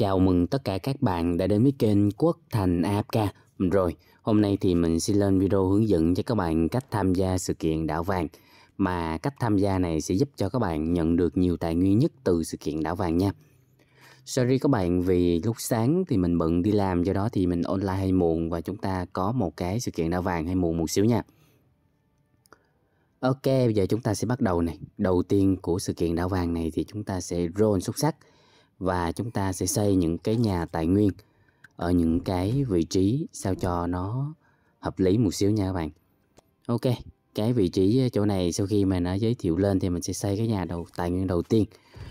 Chào mừng tất cả các bạn đã đến với kênh Quốc Thành AFK. Rồi, hôm nay thì mình xin lên video hướng dẫn cho các bạn cách tham gia sự kiện đảo vàng. Mà cách tham gia này sẽ giúp cho các bạn nhận được nhiều tài nguyên nhất từ sự kiện đảo vàng nha. Sorry các bạn vì lúc sáng thì mình bận đi làm do đó thì mình online hay muộn và chúng ta có một cái sự kiện đảo vàng hay muộn một xíu nha. Ok, bây giờ chúng ta sẽ bắt đầu này. Đầu tiên của sự kiện đảo vàng này thì chúng ta sẽ roll xuất sắc và chúng ta sẽ xây những cái nhà tài nguyên ở những cái vị trí sao cho nó hợp lý một xíu nha các bạn ok cái vị trí chỗ này sau khi mà nó giới thiệu lên thì mình sẽ xây cái nhà đầu tài nguyên đầu tiên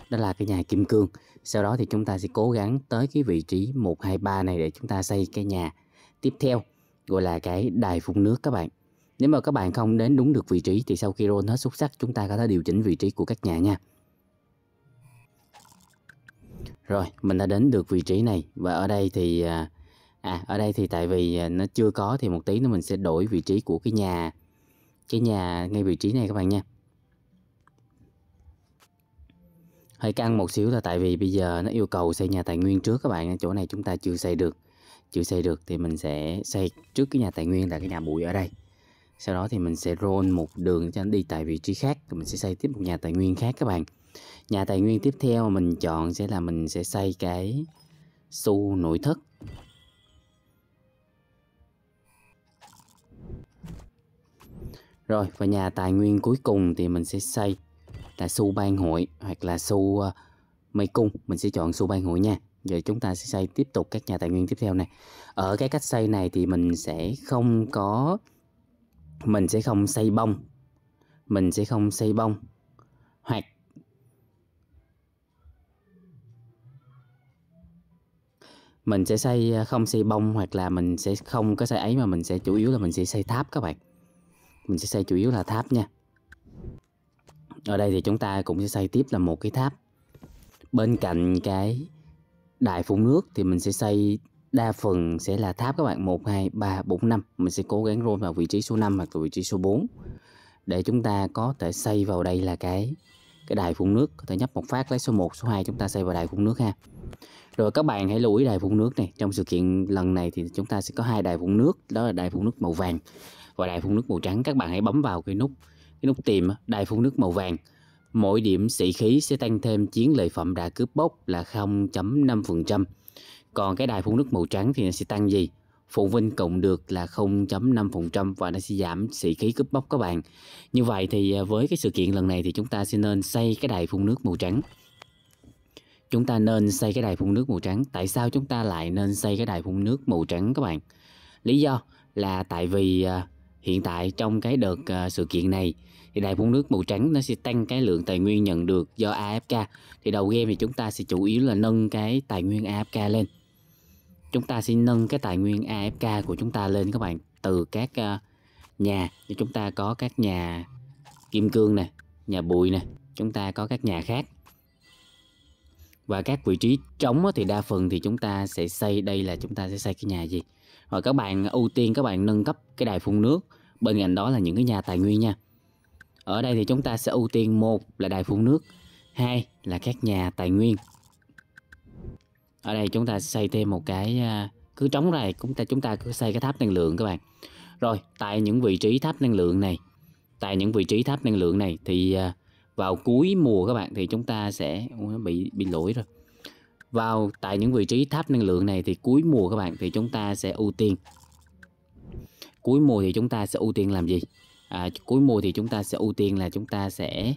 đó là cái nhà kim cương sau đó thì chúng ta sẽ cố gắng tới cái vị trí 123 này để chúng ta xây cái nhà tiếp theo gọi là cái đài phun nước các bạn nếu mà các bạn không đến đúng được vị trí thì sau khi roll hết xuất sắc chúng ta có thể điều chỉnh vị trí của các nhà nha rồi, mình đã đến được vị trí này và ở đây thì à, à ở đây thì tại vì à, nó chưa có thì một tí nữa mình sẽ đổi vị trí của cái nhà cái nhà ngay vị trí này các bạn nha. Hơi căng một xíu là tại vì bây giờ nó yêu cầu xây nhà tài nguyên trước các bạn, chỗ này chúng ta chưa xây được. Chưa xây được thì mình sẽ xây trước cái nhà tài nguyên là cái nhà bụi ở đây. Sau đó thì mình sẽ roll một đường cho anh đi tại vị trí khác, mình sẽ xây tiếp một nhà tài nguyên khác các bạn nhà tài nguyên tiếp theo mà mình chọn sẽ là mình sẽ xây cái su nội thất rồi và nhà tài nguyên cuối cùng thì mình sẽ xây là su ban hội hoặc là su uh, mây cung mình sẽ chọn su ban hội nha giờ chúng ta sẽ xây tiếp tục các nhà tài nguyên tiếp theo này ở cái cách xây này thì mình sẽ không có mình sẽ không xây bông mình sẽ không xây bông hoặc mình sẽ xây à, không xây bông hoặc là mình sẽ không có xây ấy mà mình sẽ chủ yếu là mình sẽ xây tháp các bạn mình sẽ xây chủ yếu là tháp nha ở đây thì chúng ta cũng sẽ xây tiếp là một cái tháp bên cạnh cái đài phun nước thì mình sẽ xây đa phần sẽ là tháp các bạn 1, 2, 3, 4, 5 mình sẽ cố gắng roll vào vị trí số 5 hoặc vị trí số 4 để chúng ta có thể xây vào đây là cái cái đài phun nước có thể nhấp một phát lấy số 1, số 2 chúng ta xây vào đài phun nước ha rồi các bạn hãy lưu ý đài phun nước này trong sự kiện lần này thì chúng ta sẽ có hai đài phun nước đó là đài phun nước màu vàng và đài phun nước màu trắng các bạn hãy bấm vào cái nút cái nút tìm đài phun nước màu vàng mỗi điểm sĩ khí sẽ tăng thêm chiến lợi phẩm đã cướp bốc là 0.5% còn cái đài phun nước màu trắng thì nó sẽ tăng gì phụ vinh cộng được là 0.5% và nó sẽ giảm sĩ khí cướp bóc các bạn. Như vậy thì à, với cái sự kiện lần này thì chúng ta sẽ nên xây cái đài phun nước màu trắng chúng ta nên xây cái đài phun nước màu trắng tại sao chúng ta lại nên xây cái đài phun nước màu trắng các bạn lý do là tại vì à, hiện tại trong cái đợt à, sự kiện này thì đài phun nước màu trắng nó sẽ tăng cái lượng tài nguyên nhận được do AFK thì đầu game thì chúng ta sẽ chủ yếu là nâng cái tài nguyên AFK lên chúng ta sẽ nâng cái tài nguyên AFK của chúng ta lên các bạn từ các à, nhà như chúng ta có các nhà kim cương nè nhà bụi nè chúng ta có các nhà khác và các vị trí trống thì đa phần thì chúng ta sẽ xây đây là chúng ta sẽ xây cái nhà gì và các bạn ưu tiên các bạn nâng cấp cái đài phun nước bên cạnh đó là những cái nhà tài nguyên nha ở đây thì chúng ta sẽ ưu tiên một là đài phun nước hai là các nhà tài nguyên ở đây chúng ta xây thêm một cái à, cứ trống này chúng ta chúng ta cứ xây cái tháp năng lượng các bạn rồi tại những vị trí tháp năng lượng này tại những vị trí tháp năng lượng này thì uh, vào cuối mùa các bạn thì chúng ta sẽ bị bị lỗi rồi vào tại những vị trí tháp năng lượng này thì cuối mùa các bạn thì chúng ta sẽ ưu tiên cuối mùa thì chúng ta sẽ ưu tiên làm gì à, cuối mùa thì chúng ta sẽ ưu tiên là chúng ta sẽ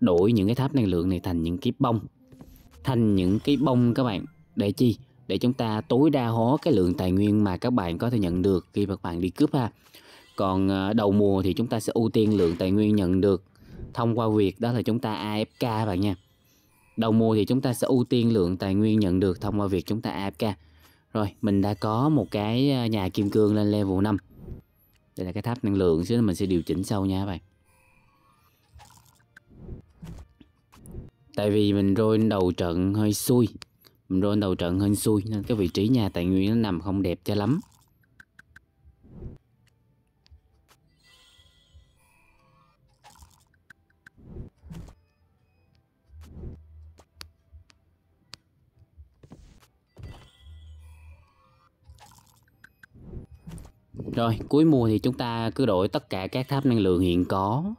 đổi những cái tháp năng lượng này thành những cái bông thành những cái bông các bạn để chi để chúng ta tối đa hóa cái lượng tài nguyên mà các bạn có thể nhận được khi các bạn đi cướp ha còn à, đầu mùa thì chúng ta sẽ ưu tiên lượng tài nguyên nhận được thông qua việc đó là chúng ta AFK bạn nha đầu mùa thì chúng ta sẽ ưu tiên lượng tài nguyên nhận được thông qua việc chúng ta AFK rồi mình đã có một cái ờ, nhà kim cương lên level 5 đây là cái tháp năng lượng chứ mình sẽ điều chỉnh sau nha bạn tại vì mình rôi đầu trận hơi xui mình rôi đầu trận hơi xui nên cái vị trí nhà tài nguyên nó nằm không đẹp cho lắm Rồi cuối mùa thì chúng ta cứ đổi tất cả các tháp năng lượng hiện có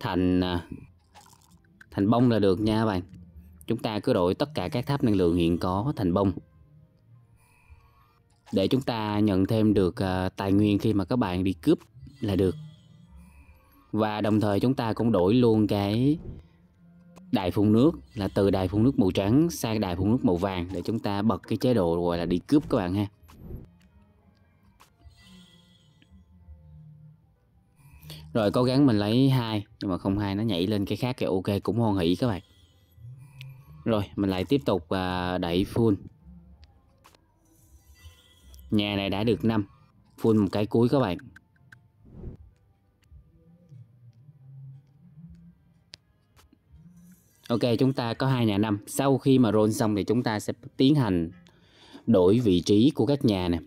thành à, thành bông là được nha các bạn. Chúng ta cứ đổi tất cả các tháp năng lượng hiện có thành bông. Để chúng ta nhận thêm được à, tài nguyên khi mà các bạn đi cướp là được. Và đồng thời chúng ta cũng đổi luôn cái đài phun nước là từ đài phun nước màu trắng sang đài phun nước màu vàng để chúng ta bật cái chế độ gọi là đi cướp các bạn ha. rồi cố gắng mình lấy hai nhưng mà không hai nó nhảy lên cái khác thì ok cũng hoan hỷ các bạn rồi mình lại tiếp tục à, đẩy full nhà này đã được 5 full một cái cuối các bạn Ok chúng ta có hai nhà năm sau khi mà roll xong thì chúng ta sẽ tiến hành đổi vị trí của các nhà này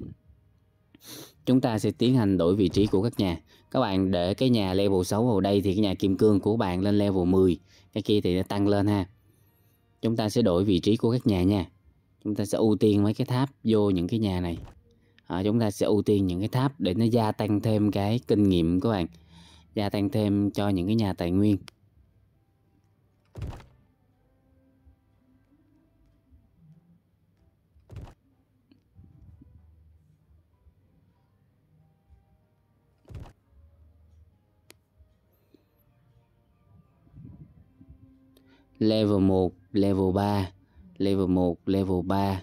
chúng ta sẽ tiến hành đổi vị trí của các nhà các bạn để cái nhà level 6 vào đây thì cái nhà kim cương của bạn lên level 10 cái kia thì nó tăng lên ha chúng ta sẽ đổi vị trí của các nhà nha chúng ta sẽ ưu tiên mấy cái tháp vô những cái nhà này à, chúng ta sẽ ưu tiên những cái tháp để nó gia tăng thêm cái kinh nghiệm của bạn gia tăng thêm cho những cái nhà tài nguyên level 1, level 3, level 1, level 3.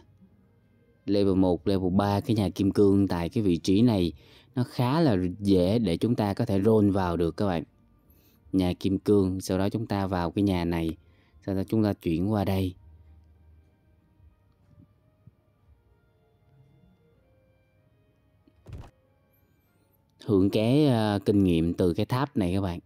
Level 1, level 3 cái nhà kim cương tại cái vị trí này nó khá là dễ để chúng ta có thể roll vào được các bạn. Nhà kim cương, sau đó chúng ta vào cái nhà này, sau đó chúng ta chuyển qua đây. Hưởng cái uh, kinh nghiệm từ cái tháp này các bạn.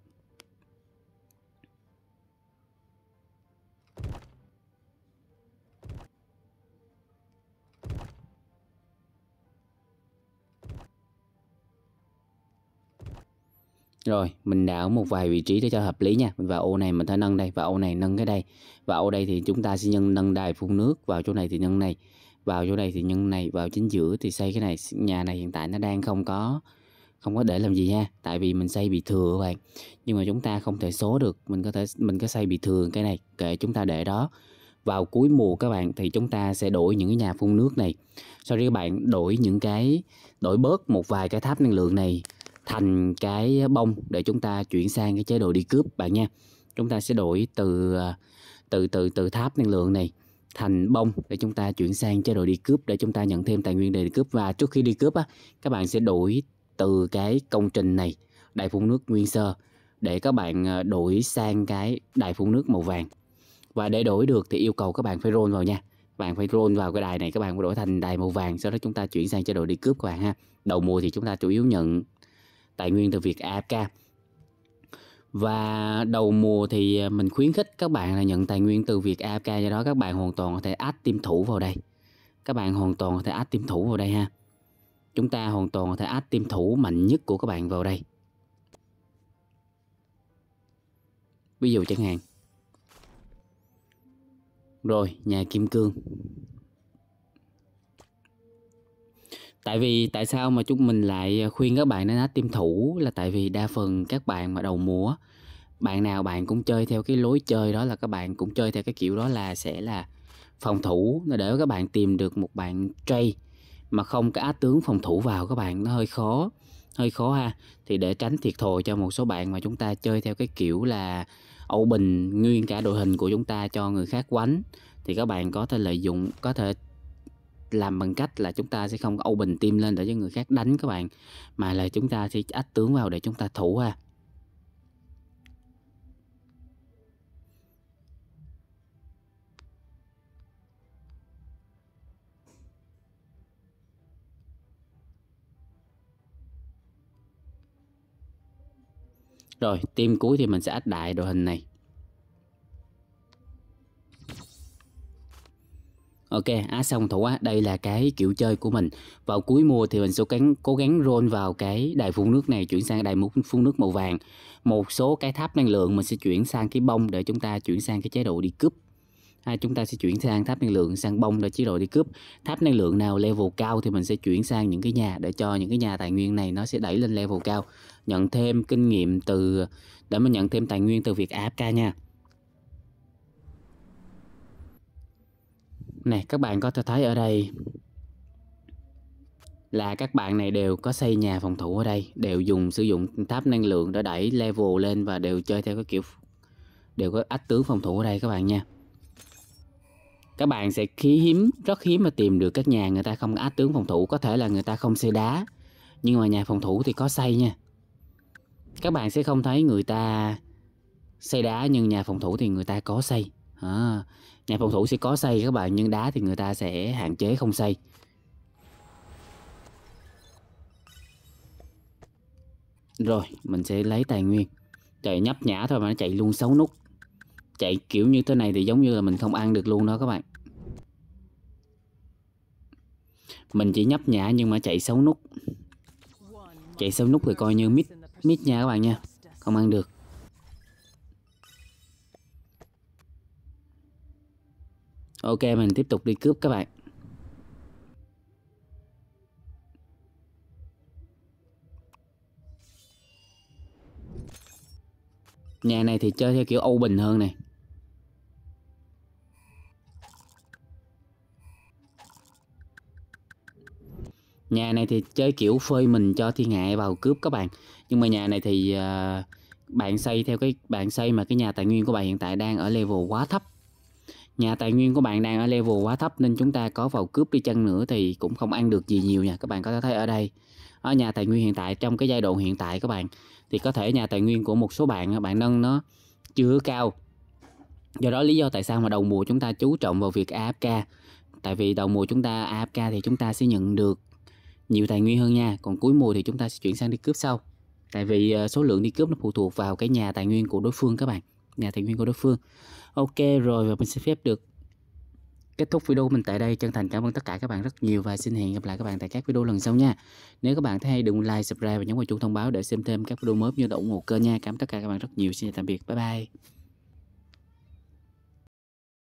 Rồi, mình đảo một vài vị trí để cho hợp lý nha. Mình vào ô này mình thấy nâng đây và ô này nâng cái đây. Và ô đây thì chúng ta sẽ nhân nâng đài phun nước vào chỗ này thì nhân này. Vào chỗ này thì nhân này, vào chính giữa thì xây cái này. Nhà này hiện tại nó đang không có không có để làm gì nha tại vì mình xây bị thừa các bạn. Nhưng mà chúng ta không thể số được, mình có thể mình có xây bị thừa cái này kệ chúng ta để đó. Vào cuối mùa các bạn thì chúng ta sẽ đổi những cái nhà phun nước này. Sau đó các bạn đổi những cái đổi bớt một vài cái tháp năng lượng này thành cái bông để chúng ta chuyển sang cái chế độ đi cướp bạn nha chúng ta sẽ đổi từ à, từ từ từ tháp năng lượng này thành bông để chúng ta chuyển sang chế độ đi cướp để chúng ta nhận thêm tài nguyên để đi cướp và trước khi đi cướp á các bạn sẽ đổi từ cái công trình này đài phun nước nguyên sơ để các bạn à, đổi sang cái đài phun nước màu vàng và để đổi được thì yêu cầu các bạn phải roll vào nha bạn phải roll vào cái đài này các bạn phải đổi thành đài màu vàng sau đó chúng ta chuyển sang chế độ đi cướp các bạn ha đầu mùa thì chúng ta chủ yếu nhận tài nguyên từ việc AFK và đầu mùa thì à, mình khuyến khích các bạn là nhận tài nguyên từ việc AFK do đó các bạn hoàn toàn có thể add tiêm thủ vào đây các bạn hoàn toàn có thể add tiêm thủ vào đây ha chúng ta hoàn toàn có thể add tiêm thủ mạnh nhất của các bạn vào đây ví dụ chẳng hạn rồi nhà kim cương tại vì tại sao mà chúng mình lại ờ, khuyên các bạn nên hát tiêm thủ là tại vì đa phần các bạn mà đầu mùa, bạn nào bạn cũng chơi theo cái lối chơi đó là các bạn cũng chơi theo cái kiểu đó là sẽ là phòng thủ để các bạn tìm được một bạn trade mà không có á tướng phòng thủ vào các bạn nó hơi khó hơi khó ha thì để tránh thiệt thòi cho một số bạn mà chúng ta chơi theo cái kiểu là ẩu bình nguyên cả đội hình của chúng ta cho người khác quánh thì các bạn có thể lợi dụng có thể làm bằng cách là chúng ta sẽ không open team lên để cho người khác đánh các bạn mà là chúng ta sẽ ách tướng vào để chúng ta thủ ha Rồi, team cuối thì mình sẽ ách đại đội hình này. Ok, á xong thủ á, đây là cái kiểu chơi của mình. Vào cuối mùa thì mình sẽ cắn cố gắng roll vào cái đài phun nước này chuyển sang đài phun nước màu vàng. Một số cái tháp năng lượng mình sẽ chuyển sang cái bông để chúng ta chuyển sang cái chế độ đi cướp. À, chúng ta sẽ chuyển sang tháp năng lượng sang bông để chế độ đi cướp. Tháp năng lượng nào level cao thì mình sẽ chuyển sang những cái nhà để cho những cái nhà tài nguyên này nó sẽ đẩy lên level cao, nhận thêm kinh nghiệm từ để mình nhận thêm tài nguyên từ việc AFK nha. Này các bạn có thể thấy ở đây là các bạn này đều có xây nhà phòng thủ ở đây đều dùng sử dụng tháp năng lượng để đẩy level lên và đều chơi theo cái kiểu đều có ách tướng phòng thủ ở đây các bạn nha các bạn sẽ khí hiếm rất hiếm mà tìm được các nhà người ta không ách tướng phòng thủ có thể là người ta không xây đá nhưng mà nhà phòng thủ thì có xây nha các bạn sẽ không thấy người ta xây đá nhưng nhà phòng thủ thì người ta có xây à, nhà phòng thủ sẽ có xây các bạn nhưng đá thì người ta sẽ hạn chế không xây rồi mình sẽ lấy tài nguyên chạy nhấp nhã thôi mà nó chạy luôn 6 nút chạy kiểu như thế này thì giống như là mình không ăn được luôn đó các bạn mình chỉ nhấp nhã nhưng mà chạy 6 nút chạy 6 nút thì coi như mít mít nha các bạn nha không ăn được Ok mình tiếp tục đi cướp các bạn Nhà này thì chơi theo kiểu Âu Bình hơn này Nhà này thì chơi kiểu phơi mình cho thiên hạ vào cướp các bạn Nhưng mà nhà này thì uh, bạn xây theo cái bạn xây mà cái nhà tài nguyên của bạn hiện tại đang ở level quá thấp nhà tài nguyên của bạn đang ở level quá thấp nên chúng ta có vào cướp đi chăng nữa thì cũng không ăn được gì nhiều nha các bạn có thể thấy ở đây ở nhà tài nguyên hiện tại trong cái giai đoạn hiện tại các bạn thì có thể nhà tài nguyên của một số bạn bạn nâng nó chưa cao do đó lý do tại sao mà đầu mùa chúng ta chú trọng vào việc AFK tại vì đầu mùa chúng ta AFK thì chúng ta sẽ nhận được nhiều tài nguyên hơn nha còn cuối mùa thì chúng ta sẽ chuyển sang đi cướp sau tại vì ờ, số lượng đi cướp nó phụ thuộc vào cái nhà tài nguyên của đối phương các bạn nhà thiện viên của đối phương ok rồi và mình sẽ phép được kết thúc video của mình tại đây chân thành cảm ơn tất cả các bạn rất nhiều và xin hẹn gặp lại các bạn tại các video lần sau nha nếu các bạn thấy hay đừng like subscribe và nhấn vào chuông thông báo để xem thêm các video mới như là ủng hộ kênh nha cảm ơn tất cả các bạn rất nhiều xin chào tạm biệt bye bye